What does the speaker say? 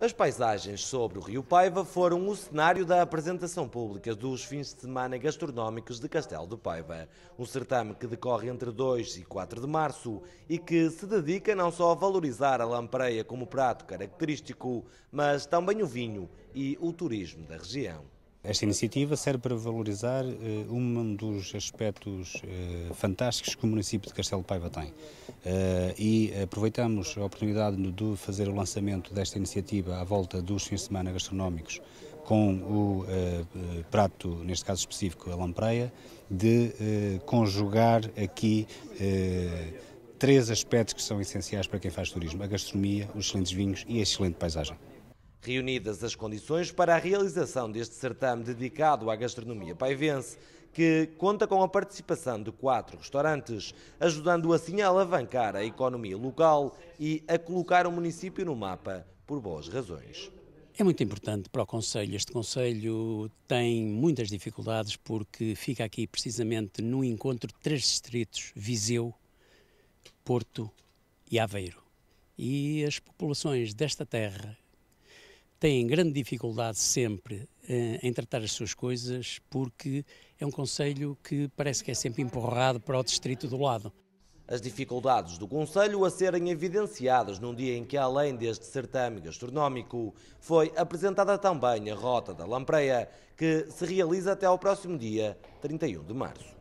As paisagens sobre o Rio Paiva foram o cenário da apresentação pública dos fins de semana gastronómicos de Castelo do Paiva. Um certame que decorre entre 2 e 4 de março e que se dedica não só a valorizar a lampreia como prato característico, mas também o vinho e o turismo da região. Esta iniciativa serve para valorizar uh, um dos aspectos uh, fantásticos que o município de Castelo de Paiva tem. Uh, e aproveitamos a oportunidade de fazer o lançamento desta iniciativa à volta dos fins de semana gastronómicos com o prato, neste caso específico, a lampreia, de conjugar aqui três aspectos que são essenciais para quem faz turismo: a gastronomia, os excelentes vinhos e a excelente paisagem. Reunidas as condições para a realização deste certame dedicado à gastronomia paivense, que conta com a participação de quatro restaurantes, ajudando assim a alavancar a economia local e a colocar o município no mapa por boas razões. É muito importante para o Conselho. Este Conselho tem muitas dificuldades porque fica aqui precisamente no encontro de três distritos: Viseu, Porto e Aveiro. E as populações desta terra têm grande dificuldade sempre eh, em tratar as suas coisas porque é um conselho que parece que é sempre empurrado para o distrito do lado. As dificuldades do Conselho a serem evidenciadas num dia em que, além deste certame gastronómico, foi apresentada também a Rota da Lampreia, que se realiza até ao próximo dia, 31 de março.